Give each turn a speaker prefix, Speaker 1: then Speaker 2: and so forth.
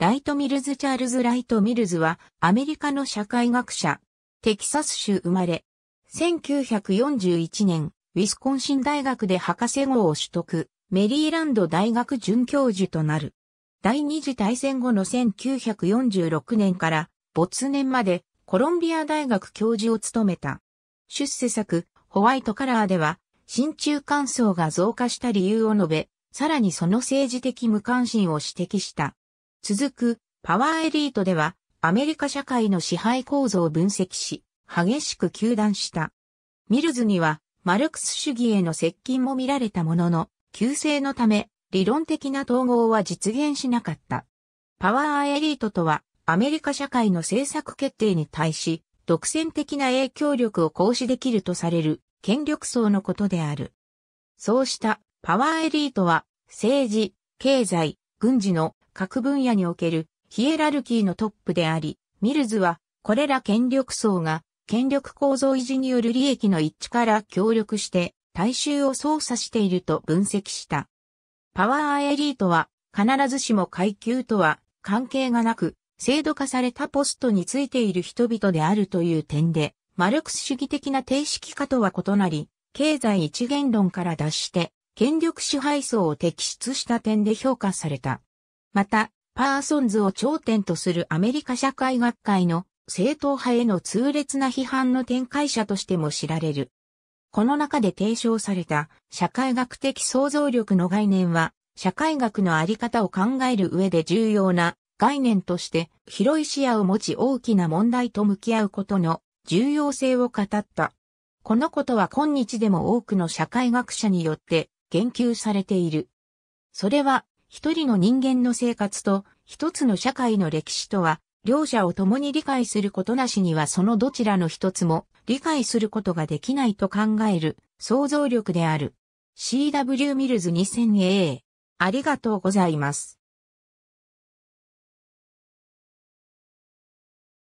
Speaker 1: ライト・ミルズ・チャールズ・ライト・ミルズは、アメリカの社会学者、テキサス州生まれ、1941年、ウィスコンシン大学で博士号を取得、メリーランド大学准教授となる。第二次大戦後の1946年から、没年まで、コロンビア大学教授を務めた。出世作、ホワイトカラーでは、親中感想が増加した理由を述べ、さらにその政治的無関心を指摘した。続くパワーエリートではアメリカ社会の支配構造を分析し、激しく糾弾した。ミルズにはマルクス主義への接近も見られたものの、旧制のため理論的な統合は実現しなかった。パワーエリートとはアメリカ社会の政策決定に対し、独占的な影響力を行使できるとされる権力層のことである。そうしたパワーエリートは政治、経済、軍事の各分野におけるヒエラルキーのトップであり、ミルズはこれら権力層が権力構造維持による利益の一致から協力して大衆を操作していると分析した。パワーエリートは必ずしも階級とは関係がなく、制度化されたポストについている人々であるという点で、マルクス主義的な定式化とは異なり、経済一元論から脱して、権力支配層を摘出した点で評価された。また、パーソンズを頂点とするアメリカ社会学会の正統派への痛烈な批判の展開者としても知られる。この中で提唱された社会学的想像力の概念は、社会学のあり方を考える上で重要な概念として広い視野を持ち大きな問題と向き合うことの重要性を語った。このことは今日でも多くの社会学者によって言及されている。それは一人の人間の生活と一つの社会の歴史とは、両者を共に理解することなしにはそのどちらの一つも理解することができないと考える想像力である。CW ミルズ 2000A。ありがとうございます。